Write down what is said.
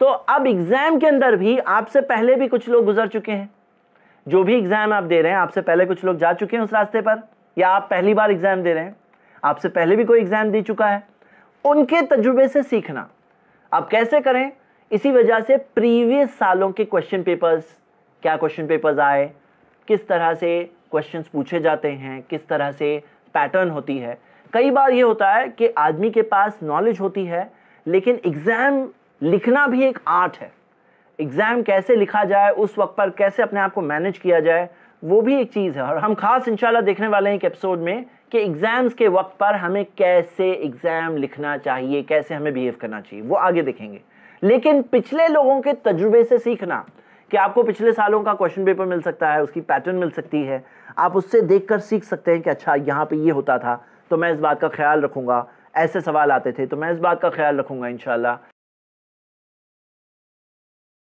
तो अब एग्ज़ाम के अंदर भी आपसे पहले भी कुछ लोग गुजर चुके हैं जो भी एग्ज़ाम आप दे रहे हैं आपसे पहले कुछ लोग जा चुके हैं उस रास्ते पर या आप पहली बार एग्ज़ाम दे रहे हैं आपसे पहले भी कोई एग्ज़ाम दे चुका है उनके तजुर्बे से सीखना आप कैसे करें इसी वजह से प्रीवियस सालों के क्वेश्चन पेपर्स क्या क्वेश्चन पेपर्स आए किस तरह से क्वेश्चंस पूछे जाते हैं किस तरह से पैटर्न होती है कई बार ये होता है कि आदमी के पास नॉलेज होती है लेकिन एग्ज़ाम लिखना भी एक आर्ट है एग्ज़ाम कैसे लिखा जाए उस वक्त पर कैसे अपने आप को मैनेज किया जाए वो भी एक चीज़ है और हम खास इंशाल्लाह देखने वाले हैं एक एपिसोड में कि एग्ज़ाम्स के वक्त पर हमें कैसे एग्ज़ाम लिखना चाहिए कैसे हमें बिहेव करना चाहिए वो आगे देखेंगे लेकिन पिछले लोगों के तजुर्बे से सीखना कि आपको पिछले सालों का क्वेश्चन पेपर मिल सकता है उसकी पैटर्न मिल सकती है आप उससे देख कर सीख सकते हैं कि अच्छा यहाँ पर ये होता था तो मैं इस बात का ख्याल रखूँगा ऐसे सवाल आते थे तो मैं इस बात का ख्याल रखूँगा इन